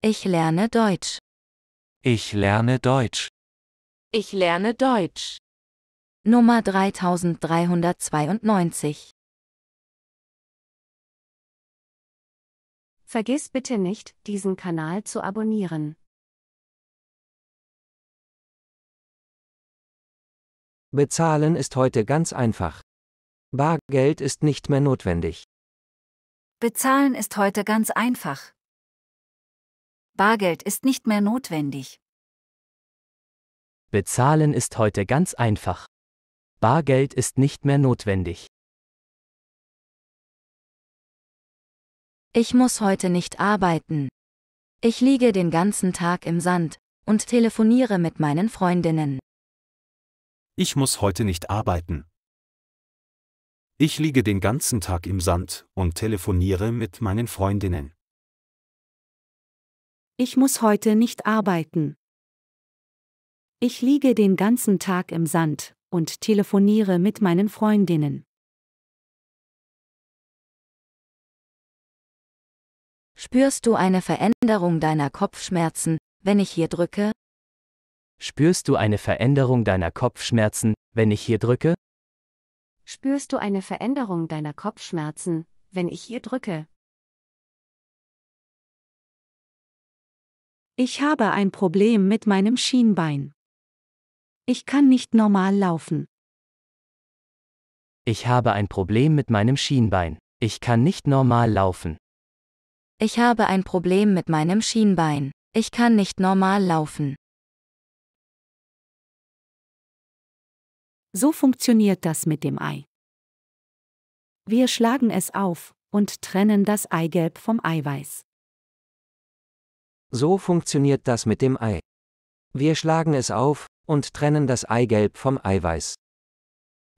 Ich lerne Deutsch. Ich lerne Deutsch. Ich lerne Deutsch. Nummer 3392. Vergiss bitte nicht, diesen Kanal zu abonnieren. Bezahlen ist heute ganz einfach. Bargeld ist nicht mehr notwendig. Bezahlen ist heute ganz einfach. Bargeld ist nicht mehr notwendig. Bezahlen ist heute ganz einfach. Bargeld ist nicht mehr notwendig. Ich muss heute nicht arbeiten. Ich liege den ganzen Tag im Sand und telefoniere mit meinen Freundinnen. Ich muss heute nicht arbeiten. Ich liege den ganzen Tag im Sand und telefoniere mit meinen Freundinnen. Ich muss heute nicht arbeiten. Ich liege den ganzen Tag im Sand und telefoniere mit meinen Freundinnen. Spürst du eine Veränderung deiner Kopfschmerzen, wenn ich hier drücke? Spürst du eine Veränderung deiner Kopfschmerzen, wenn ich hier drücke? Spürst du eine Veränderung deiner Kopfschmerzen, wenn ich hier drücke? Ich habe ein Problem mit meinem Schienbein. Ich kann nicht normal laufen. Ich habe ein Problem mit meinem Schienbein. Ich kann nicht normal laufen. Ich habe ein Problem mit meinem Schienbein. Ich kann nicht normal laufen. So funktioniert das mit dem Ei. Wir schlagen es auf und trennen das Eigelb vom Eiweiß. So funktioniert das mit dem Ei. Wir schlagen es auf und trennen das Eigelb vom Eiweiß.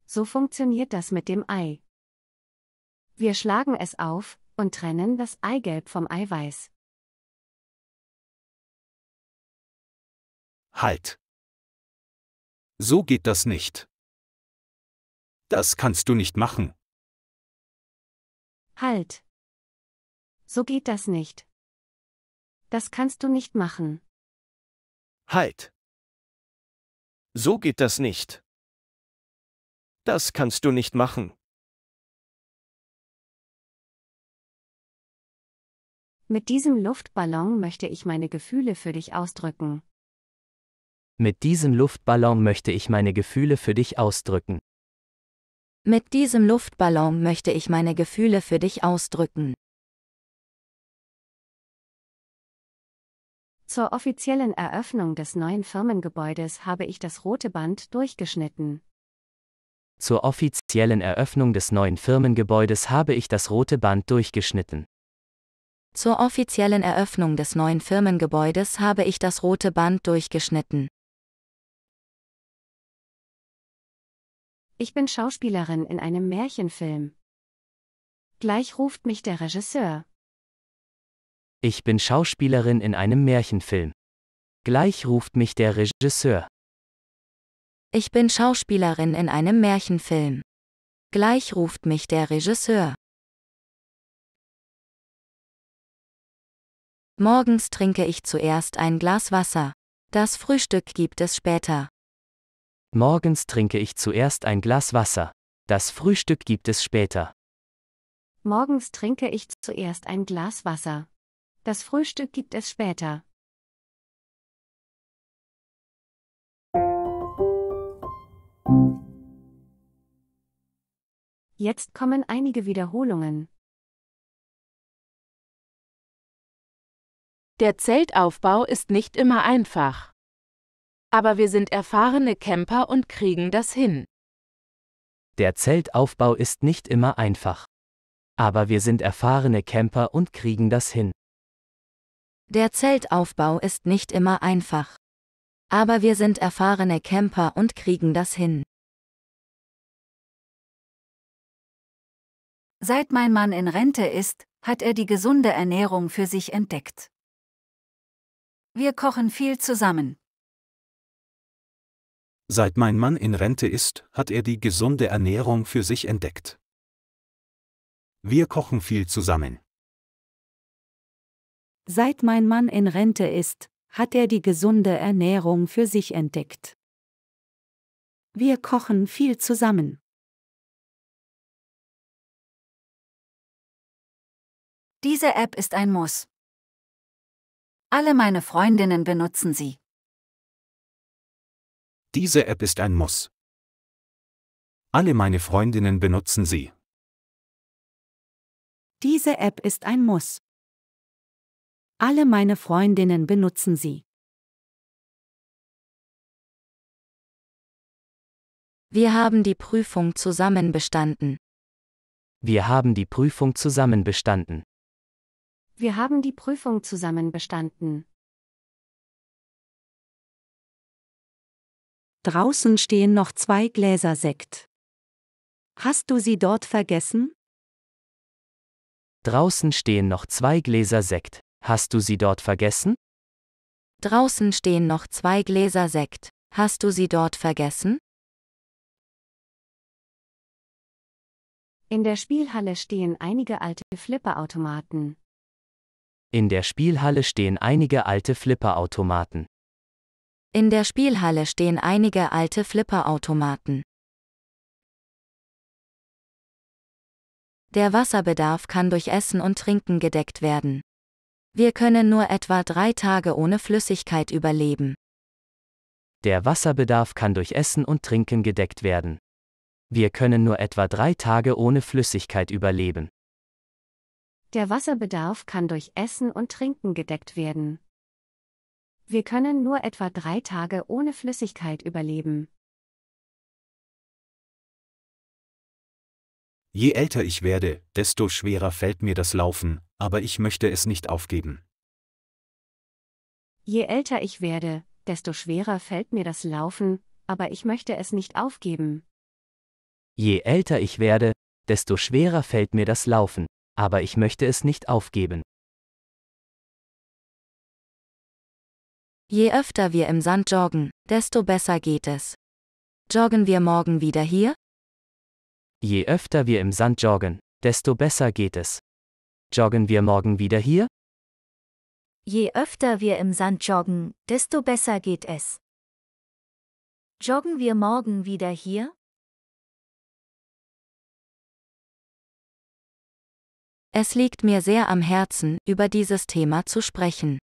So funktioniert das mit dem Ei. Wir schlagen es auf und trennen das Eigelb vom Eiweiß. Halt. So geht das nicht. Das kannst du nicht machen. Halt. So geht das nicht. Das kannst du nicht machen. Halt! So geht das nicht. Das kannst du nicht machen. Mit diesem Luftballon möchte ich meine Gefühle für dich ausdrücken. Mit diesem Luftballon möchte ich meine Gefühle für dich ausdrücken. Mit diesem Luftballon möchte ich meine Gefühle für dich ausdrücken. Zur offiziellen Eröffnung des neuen Firmengebäudes habe ich das rote Band durchgeschnitten. Zur offiziellen Eröffnung des neuen Firmengebäudes habe ich das rote Band durchgeschnitten. Zur offiziellen Eröffnung des neuen Firmengebäudes habe ich das rote Band durchgeschnitten. Ich bin Schauspielerin in einem Märchenfilm. Gleich ruft mich der Regisseur. Ich bin Schauspielerin in einem Märchenfilm. Gleich ruft mich der Regisseur. Ich bin Schauspielerin in einem Märchenfilm. Gleich ruft mich der Regisseur. Morgens trinke ich zuerst ein Glas Wasser. Das Frühstück gibt es später. Morgens trinke ich zuerst ein Glas Wasser. Das Frühstück gibt es später. Morgens trinke ich zuerst ein Glas Wasser. Das Frühstück gibt es später. Jetzt kommen einige Wiederholungen. Der Zeltaufbau ist nicht immer einfach. Aber wir sind erfahrene Camper und kriegen das hin. Der Zeltaufbau ist nicht immer einfach. Aber wir sind erfahrene Camper und kriegen das hin. Der Zeltaufbau ist nicht immer einfach. Aber wir sind erfahrene Camper und kriegen das hin. Seit mein Mann in Rente ist, hat er die gesunde Ernährung für sich entdeckt. Wir kochen viel zusammen. Seit mein Mann in Rente ist, hat er die gesunde Ernährung für sich entdeckt. Wir kochen viel zusammen. Seit mein Mann in Rente ist, hat er die gesunde Ernährung für sich entdeckt. Wir kochen viel zusammen. Diese App ist ein Muss. Alle meine Freundinnen benutzen sie. Diese App ist ein Muss. Alle meine Freundinnen benutzen sie. Diese App ist ein Muss. Alle meine Freundinnen benutzen sie. Wir haben die Prüfung zusammen bestanden. Wir haben die Prüfung zusammen bestanden. Wir haben die Prüfung zusammen bestanden. Draußen stehen noch zwei Gläser Sekt. Hast du sie dort vergessen? Draußen stehen noch zwei Gläser Sekt. Hast du sie dort vergessen? Draußen stehen noch zwei Gläser Sekt. Hast du sie dort vergessen? In der Spielhalle stehen einige alte Flipperautomaten. In der Spielhalle stehen einige alte Flipperautomaten. In der Spielhalle stehen einige alte Flipperautomaten. Der Wasserbedarf kann durch Essen und Trinken gedeckt werden. Wir können nur etwa drei Tage ohne Flüssigkeit überleben. Der Wasserbedarf kann durch Essen und Trinken gedeckt werden. Wir können nur etwa drei Tage ohne Flüssigkeit überleben. Der Wasserbedarf kann durch Essen und Trinken gedeckt werden. Wir können nur etwa drei Tage ohne Flüssigkeit überleben. Je älter ich werde, desto schwerer fällt mir das Laufen, aber ich möchte es nicht aufgeben. Je älter ich werde, desto schwerer fällt mir das Laufen, aber ich möchte es nicht aufgeben. Je älter ich werde, desto schwerer fällt mir das Laufen, aber ich möchte es nicht aufgeben. Je öfter wir im Sand joggen, desto besser geht es. Joggen wir morgen wieder hier? Je öfter wir im Sand joggen, desto besser geht es. Joggen wir morgen wieder hier? Je öfter wir im Sand joggen, desto besser geht es. Joggen wir morgen wieder hier? Es liegt mir sehr am Herzen, über dieses Thema zu sprechen.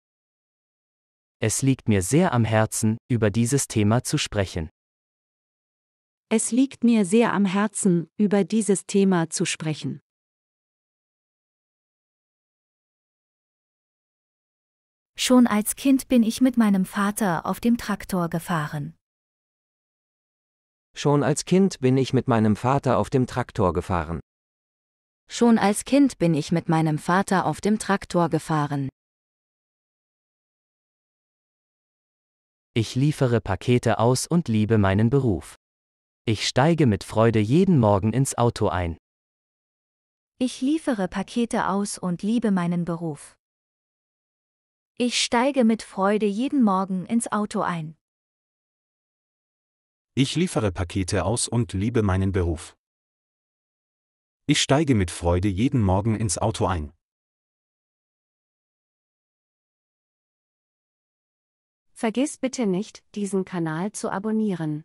Es liegt mir sehr am Herzen, über dieses Thema zu sprechen. Es liegt mir sehr am Herzen, über dieses Thema zu sprechen. Schon als Kind bin ich mit meinem Vater auf dem Traktor gefahren. Schon als Kind bin ich mit meinem Vater auf dem Traktor gefahren. Schon als Kind bin ich mit meinem Vater auf dem Traktor gefahren. Ich liefere Pakete aus und liebe meinen Beruf. Ich steige mit Freude jeden Morgen ins Auto ein. Ich liefere Pakete aus und liebe meinen Beruf. Ich steige mit Freude jeden Morgen ins Auto ein. Ich liefere Pakete aus und liebe meinen Beruf. Ich steige mit Freude jeden Morgen ins Auto ein. Vergiss bitte nicht, diesen Kanal zu abonnieren.